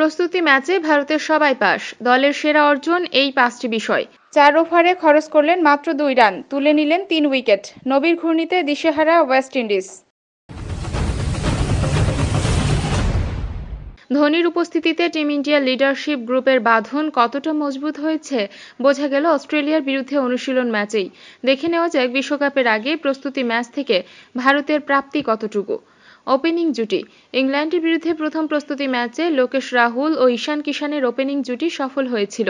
প্রস্তুতি ম্যাচে ভারতের সবাই পাস দলের সেরা অর্জন এই পাঁচটি বিষয় চার ওভারে খরচ করলেন মাত্র দুই রান তুলে নিলেন তিন উইকেট নবীর ঘূর্ণিতে দিশেহারা ওয়েস্ট ইন্ডিজ ধোনির উপস্থিতিতে টিম ইন্ডিয়া লিডারশিপ গ্রুপের বাঁধন কতটা মজবুত হয়েছে বোঝা গেল অস্ট্রেলিয়ার বিরুদ্ধে অনুশীলন ম্যাচেই দেখে নেওয়া যাক বিশ্বকাপের আগে প্রস্তুতি ম্যাচ থেকে ভারতের প্রাপ্তি কতটুকু ওপেনিং জুটি ইংল্যান্ডের বিরুদ্ধে প্রথম প্রস্তুতি ম্যাচে লোকেশ রাহুল ও ঈশান কিষানের ওপেনিং জুটি সফল হয়েছিল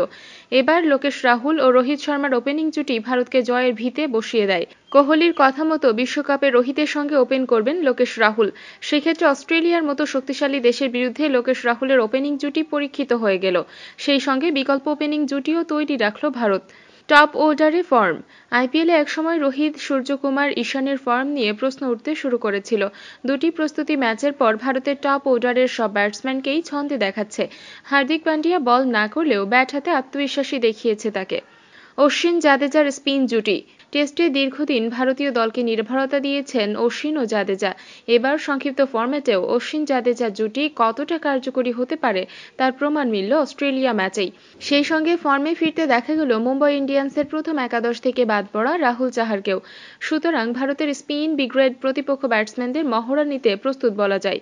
এবার লোকেশ রাহুল ও রোহিত শর্মার ওপেনিং জুটি ভারতকে জয়ের ভিতে বসিয়ে দেয় কোহলির কথা মতো বিশ্বকাপে রোহিতের সঙ্গে ওপেন করবেন লোকেশ রাহুল সেক্ষেত্রে অস্ট্রেলিয়ার মতো শক্তিশালী দেশের বিরুদ্ধে লোকেশ রাহুলের ওপেনিং জুটি পরীক্ষিত হয়ে গেল সেই সঙ্গে বিকল্প ওপেনিং জুটিও তৈরি রাখল ভারত টপ অর্ডারে ফর্ম আইপিএলে একসময় রোহিত সূর্যকুমার ঈশানের ফর্ম নিয়ে প্রশ্ন উঠতে শুরু করেছিল দুটি প্রস্তুতি ম্যাচের পর ভারতের টপ অর্ডারের সব ব্যাটসম্যানকেই ছন্দে দেখাচ্ছে হার্দিক পান্ডিয়া বল না করলেও ব্যাট হাতে আত্মবিশ্বাসী দেখিয়েছে তাকে অশ্বিন জাদেজার স্পিন জুটি টেস্টে দীর্ঘদিন ভারতীয় দলকে নির্ভরতা দিয়েছেন অশ্বিন ও জাদেজা এবার সংক্ষিপ্ত ফরম্যাটেও অশ্বিন জাদেজা জুটি কতটা কার্যকরী হতে পারে তার প্রমাণ মিলল অস্ট্রেলিয়া ম্যাচেই সেই সঙ্গে ফর্মে ফিরতে দেখা গেল মুম্বাই ইন্ডিয়ান্সের প্রথম একাদশ থেকে বাদ পড়া রাহুল চাহারকেও সুতরাং ভারতের স্পিন বিগ্রেড প্রতিপক্ষ ব্যাটসম্যানদের মহড়া নিতে প্রস্তুত বলা যায়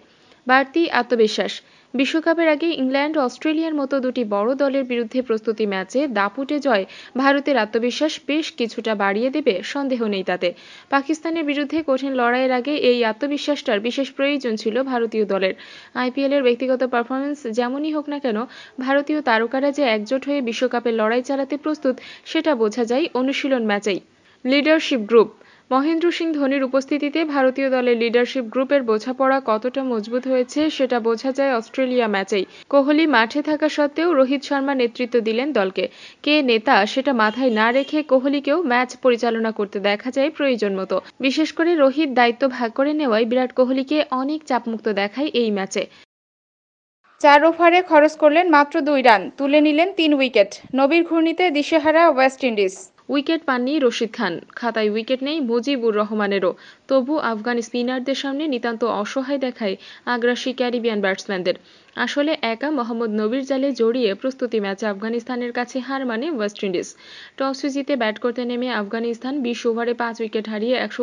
বাড়তি আত্মবিশ্বাস বিশ্বকাপের আগে ইংল্যান্ড অস্ট্রেলিয়ার মতো দুটি বড় দলের বিরুদ্ধে প্রস্তুতি ম্যাচে দাপুটে জয় ভারতের আত্মবিশ্বাস বেশ কিছুটা বাড়িয়ে দেবে সন্দেহ নেই তাতে পাকিস্তানের বিরুদ্ধে কঠিন লড়াইয়ের আগে এই আত্মবিশ্বাসটার বিশেষ প্রয়োজন ছিল ভারতীয় দলের আইপিএলের ব্যক্তিগত পারফরমেন্স যেমনই হোক না কেন ভারতীয় তারকারা যে একজোট হয়ে বিশ্বকাপের লড়াই চালাতে প্রস্তুত সেটা বোঝা যায় অনুশীলন ম্যাচেই লিডারশিপ গ্রুপ মহেন্দ্র সিং ধোনির উপস্থিতিতে ভারতীয় দলের লিডারশিপ গ্রুপের বোঝাপড়া কতটা মজবুত হয়েছে সেটা বোঝা যায় অস্ট্রেলিয়া ম্যাচেই কোহলি মাঠে থাকা সত্ত্বেও রোহিত শর্মা নেতৃত্ব দিলেন দলকে কে নেতা সেটা মাথায় না রেখে কোহলিকেও ম্যাচ পরিচালনা করতে দেখা যায় প্রয়োজন মতো বিশেষ করে রোহিত দায়িত্ব ভাগ করে নেওয়ায় বিরাট কোহলিকে অনেক চাপমুক্ত দেখায় এই ম্যাচে চার ওভারে খরচ করলেন মাত্র দুই রান তুলে নিলেন তিন উইকেট নবীর ঘূর্ণিতে দিশেহারা ওয়েস্ট ইন্ডিজ উইকেট পাননি রশিদ খান খাতায় উইকেট নেই মুজিবুর রহমানেরও তবু আফগান স্পিনারদের সামনে নিতান্ত অসহায় দেখায় আগ্রাসী ক্যারিবিয়ান ব্যাটসম্যানদের আসলে একা মোহাম্মদ নবীর জালে জড়িয়ে প্রস্তুতি ম্যাচে আফগানিস্তানের কাছে হার মানে ওয়েস্ট ইন্ডিজ টস জিতে ব্যাট করতে নেমে আফগানিস্তান বিশ ওভারে পাঁচ উইকেট হারিয়ে একশো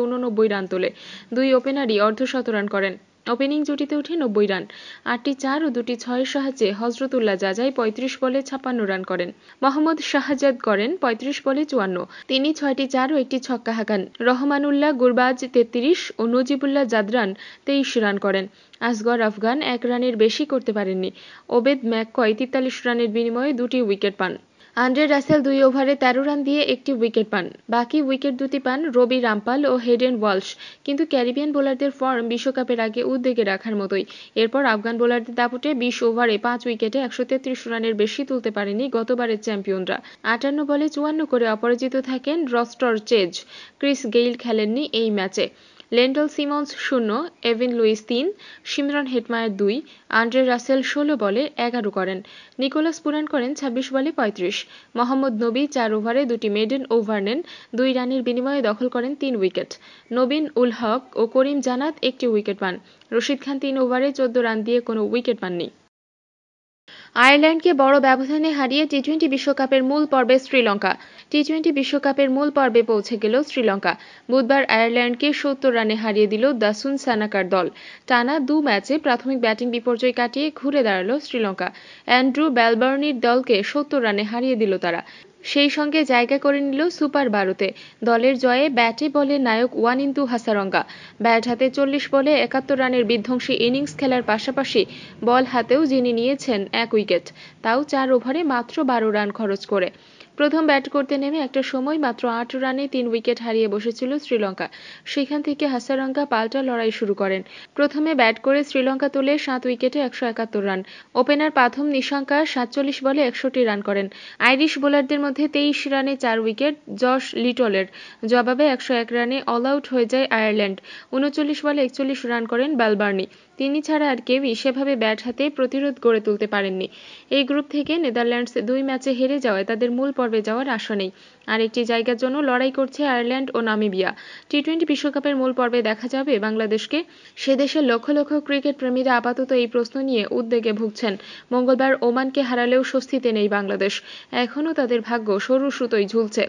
রান তোলে দুই ওপেনারই অর্ধশত রান করেন ওপেনিং জুটিতে উঠে নব্বই রান আটটি চার ও দুটি ছয়ের সাহায্যে হজরতুল্লাহ জাজাই পঁয়ত্রিশ বলে ছাপ্পান্ন রান করেন মোহাম্মদ শাহজাদ করেন পঁয়ত্রিশ বলে চুয়ান্ন তিনি ছয়টি চার ও একটি ছক্কা হাঁকান রহমানুল্লাহ গুরবাজ তেত্রিশ ও নজিবুল্লাহ জাদরান তেইশ রান করেন আসগর আফগান এক রানের বেশি করতে পারেননি ওবেদ ম্যাককয় তেতাল্লিশ রানের বিনিময়ে দুটি উইকেট পান আন্দ্রে রাসেল দুই ওভারে তেরো রান দিয়ে একটি উইকেট পান বাকি উইকেট দুটি পান রবি রামপাল ও হেডেন ওয়ালশ কিন্তু ক্যারিবিয়ান বোলারদের ফর্ম বিশ্বকাপের আগে উদ্বেগে রাখার মতোই এরপর আফগান বোলারদের দাপটে বিশ ওভারে পাঁচ উইকেটে একশো রানের বেশি তুলতে পারেনি গতবারের চ্যাম্পিয়নরা আটান্ন বলে চুয়ান্ন করে অপরাজিত থাকেন রস্টর চেজ ক্রিস গেইল খেলেননি এই ম্যাচে লেন্ডল সিমন্স শূন্য এভিন লুইস তিন সিমরন হেটমায়ার দুই আন্ড্রে রাসেল ষোলো বলে এগারো করেন নিকোলাস পুরান করেন ছাব্বিশ বলে পঁয়ত্রিশ মোহাম্মদ নবী চার ওভারে দুটি মেডেন ওভার নেন দুই রানের বিনিময়ে দখল করেন তিন উইকেট নবীন উল হক ও করিম জানাত একটি উইকেট পান রশিদ খান তিন ওভারে চোদ্দ রান দিয়ে কোনো উইকেট পাননি আয়ারল্যান্ডকে বড় ব্যবধানে হারিয়ে টি টোয়েন্টি বিশ্বকাপের মূল পর্বে শ্রীলঙ্কা টি টোয়েন্টি বিশ্বকাপের মূল পর্বে পৌঁছে গেল শ্রীলঙ্কা বুধবার আয়ারল্যান্ডকে সত্তর রানে হারিয়ে দিল দাসুন সানাকার দল টানা দু ম্যাচে প্রাথমিক ব্যাটিং বিপর্যয় কাটিয়ে ঘুরে দাঁড়াল শ্রীলঙ্কা অ্যান্ড্রু ব্যালবার্নির দলকে সত্তর রানে হারিয়ে দিল তারা সেই সঙ্গে জায়গা করে নিল সুপার বারোতে দলের জয়ে ব্যাটে বলে নায়ক ওয়ান ওয়ানিন্দু হাসারঙ্গা ব্যাট হাতে চল্লিশ বলে একাত্তর রানের বিধ্বংসী ইনিংস খেলার পাশাপাশি বল হাতেও যিনি নিয়েছেন এক উইকেট তাও চার ওভারে মাত্র বারো রান খরচ করে প্রথম ব্যাট করতে নেমে একটা সময় মাত্র আট রানে তিন উইকেট হারিয়ে বসেছিল শ্রীলঙ্কা সেখান থেকে হাসারঙ্কা পাল্টা লড়াই শুরু করেন প্রথমে ব্যাট করে শ্রীলঙ্কা তোলে সাত উইকেটে একশো একাত্তর রান ওপেনার পাথম নিশঙ্কা সাতচল্লিশ বলে একষট্টি রান করেন আইরিশ বোলারদের মধ্যে তেইশ রানে চার উইকেট জশ লিটলের জবাবে একশো এক রানে অল আউট হয়ে যায় আয়ারল্যান্ড উনচল্লিশ বলে একচল্লিশ রান করেন বালবার্নি তিনি ছাড়া আর কেউই সেভাবে ব্যাট হাতে প্রতিরোধ গড়ে তুলতে পারেননি এই গ্রুপ থেকে নেদারল্যান্ডস দুই ম্যাচে হেরে যাওয়ায় তাদের মূল পর্বে যাওয়ার আশা নেই আরেকটি জায়গার জন্য লড়াই করছে আয়ারল্যান্ড ও নামিবিয়া টি টোয়েন্টি বিশ্বকাপের মূল পর্বে দেখা যাবে বাংলাদেশকে সে দেশের লক্ষ লক্ষ ক্রিকেট প্রেমীরা আপাতত এই প্রশ্ন নিয়ে উদ্বেগে ভুগছেন মঙ্গলবার ওমানকে হারালেও স্বস্তিতে নেই বাংলাদেশ এখনও তাদের ভাগ্য সরু সুতোই ঝুলছে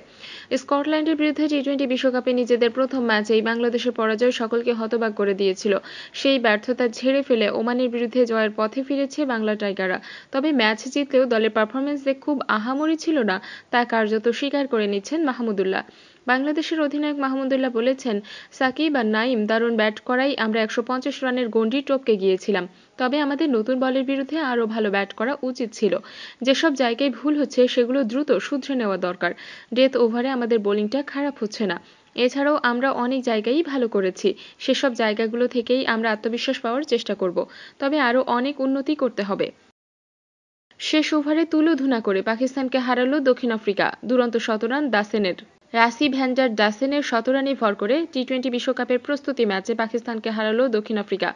স্কটল্যান্ডের বিরুদ্ধে টি টোয়েন্টি বিশ্বকাপে নিজেদের প্রথম ম্যাচেই বাংলাদেশের পরাজয় সকলকে হতবাক করে দিয়েছিল সেই ব্যর্থতা ঝেড়ে ফেলে ওমানের বিরুদ্ধে জয়ের পথে ফিরেছে বাংলা টাইগাররা তবে ম্যাচ জিতলেও দলের পারফরমেন্স যে খুব আহামরি ছিল না তা কার্যত স্বীকার করে সময় নিচ্ছেন মাহমুদুল্লাহ বাংলাদেশের অধিনায়ক মাহমুদুল্লাহ বলেছেন সাকিব আর নাইম দারুণ ব্যাট করাই আমরা একশো রানের গন্ডি টপকে গিয়েছিলাম তবে আমাদের নতুন বলের বিরুদ্ধে আরও ভালো ব্যাট করা উচিত ছিল যেসব জায়গায় ভুল হচ্ছে সেগুলো দ্রুত শুধরে নেওয়া দরকার ডেথ ওভারে আমাদের বোলিংটা খারাপ হচ্ছে না এছাড়াও আমরা অনেক জায়গায়ই ভালো করেছি সেসব জায়গাগুলো থেকেই আমরা আত্মবিশ্বাস পাওয়ার চেষ্টা করব তবে আরও অনেক উন্নতি করতে হবে শেষ ওভারে তুলোধুনা করে পাকিস্তানকে হারালো দক্ষিণ আফ্রিকা দুরন্ত শতরান দাসেনের রাসি ভ্যান্ডার ডাসেনের শতরানে ভর করে টি টোয়েন্টি বিশ্বকাপের প্রস্তুতি ম্যাচে পাকিস্তানকে হারালো দক্ষিণ আফ্রিকা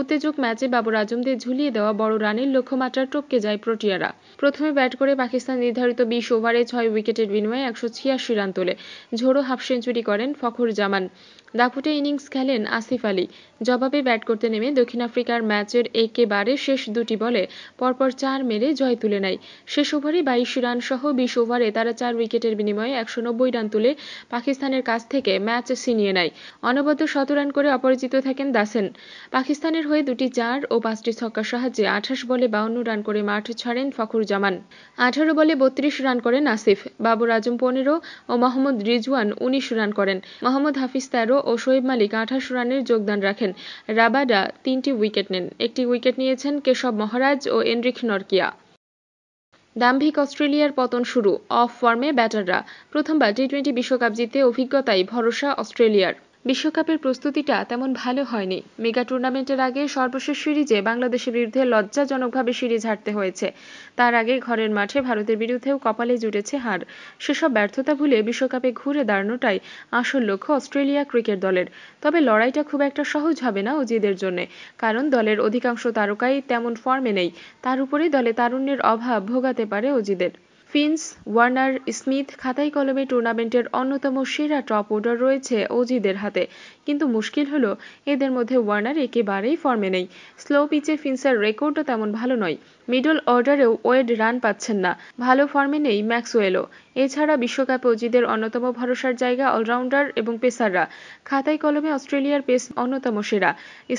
উত্তেজক ম্যাচে বাবর আজমদের ঝুলিয়ে দেওয়া বড় রানের লক্ষ্যমাত্রা টপকে যায় প্রোটিয়ারা প্রথমে ব্যাট করে পাকিস্তান নির্ধারিত বিশ ওভারে ছয় উইকেটের বিনিময়ে একশো ছিয়াশি রান তোলে ঝোড়ো হাফ সেঞ্চুরি করেন ফখর জামান দাপুটে ইনিংস খেলেন আসিফ আলী জবাবে ব্যাট করতে নেমে দক্ষিণ আফ্রিকার ম্যাচের একেবারে শেষ দুটি বলে পরপর চার মেরে জয় তুলে নেয় শেষ ওভারে বাইশ রান সহ বিশ ওভারে তারা চার উইকেটের বিনিময়ে একশো রান তুলে পাকিস্তানের কাছ থেকে ম্যাচ ছিনিয়ে নেয় অনবদ্য শত রান করে অপরাজিত থাকেন দাসেন পাকিস্তানের হয়ে দুটি চার ও পাঁচটি ছক্কার সাহায্যে আঠাশ বলে বাউন্ন রান করে মাঠ ছাড়েন ফখর জামান আঠারো বলে বত্রিশ রান করেন আসিফ বাবর আজম পনেরো ও মোহাম্মদ রিজওয়ান উনিশ রান করেন মোহাম্মদ হাফিজ তেরো ও শোয়েব মালিক আঠাশ রানের যোগদান রাখেন রাবাডা তিনটি উইকেট নেন একটি উইকেট নিয়েছেন কেশব মহারাজ ও এনরিক নরকিয়া দাম্ভিক অস্ট্রেলিয়ার পতন শুরু অফ ফর্মে ব্যাটাররা প্রথমবার টি টোয়েন্টি বিশ্বকাপ জিতে অভিজ্ঞতাই ভরসা অস্ট্রেলিয়ার বিশ্বকাপের প্রস্তুতিটা তেমন ভালো হয়নি মেগা টুর্নামেন্টের আগে সর্বশেষ সিরিজে বাংলাদেশের বিরুদ্ধে লজ্জাজনকভাবে সিরিজ হারতে হয়েছে তার আগে ঘরের মাঠে ভারতের বিরুদ্ধেও কপালে জুটেছে হার সেসব ব্যর্থতা ভুলে বিশ্বকাপে ঘুরে দাঁড়ানোটাই আসল লক্ষ্য অস্ট্রেলিয়া ক্রিকেট দলের তবে লড়াইটা খুব একটা সহজ হবে না অজিদের জন্য কারণ দলের অধিকাংশ তারকাই তেমন ফর্মে নেই তার উপরে দলে তারুণ্যের অভাব ভোগাতে পারে অজিদের ফিন্স ওয়ার্নার স্মিথ খাতাই কলমে টুর্নামেন্টের অন্যতম সেরা টপ অর্ডার রয়েছে অজিদের হাতে কিন্তু মুশকিল হলো এদের মধ্যে ওয়ার্নার একেবারেই ফর্মে নেই স্লো পিচে ফিন্সের রেকর্ডও তেমন ভালো নয় মিডল অর্ডারেও ওয়েড রান পাচ্ছেন না ভালো ফর্মে নেই ম্যাক্সওয়েলও এছাড়া বিশ্বকাপে অজিদের অন্যতম ভরসার জায়গা অলরাউন্ডার এবং পেসাররা খাতায় কলমে অস্ট্রেলিয়ার পেস অন্যতম সেরা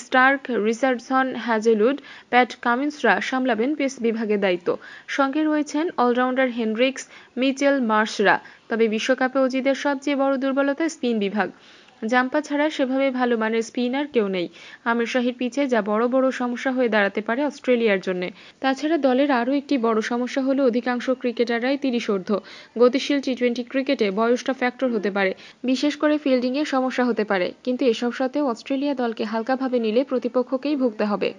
স্টার্ক রিচার্ডসন হ্যাজেলুড প্যাট কামিন্সরা সামলাবেন পেস বিভাগের দায়িত্ব সঙ্গে রয়েছেন অলরাউন্ডার হেনরিক্স মিচেল মার্শরা তবে বিশ্বকাপে অজিদের সবচেয়ে বড় দুর্বলতা স্পিন বিভাগ জাম্পা ছাড়া সেভাবে ভালো মানের স্পিনার কেউ নেই আমির শাহির পিছে যা বড় বড় সমস্যা হয়ে দাঁড়াতে পারে অস্ট্রেলিয়ার জন্য তাছাড়া দলের আরও একটি বড় সমস্যা হলো অধিকাংশ ক্রিকেটাররাই তিরিশ অর্ধ গতিশীল টি টোয়েন্টি ক্রিকেটে বয়সটা ফ্যাক্টর হতে পারে বিশেষ করে ফিল্ডিংয়ে সমস্যা হতে পারে কিন্তু এসব সত্ত্বেও অস্ট্রেলিয়া দলকে হালকাভাবে নিলে প্রতিপক্ষকেই ভুগতে হবে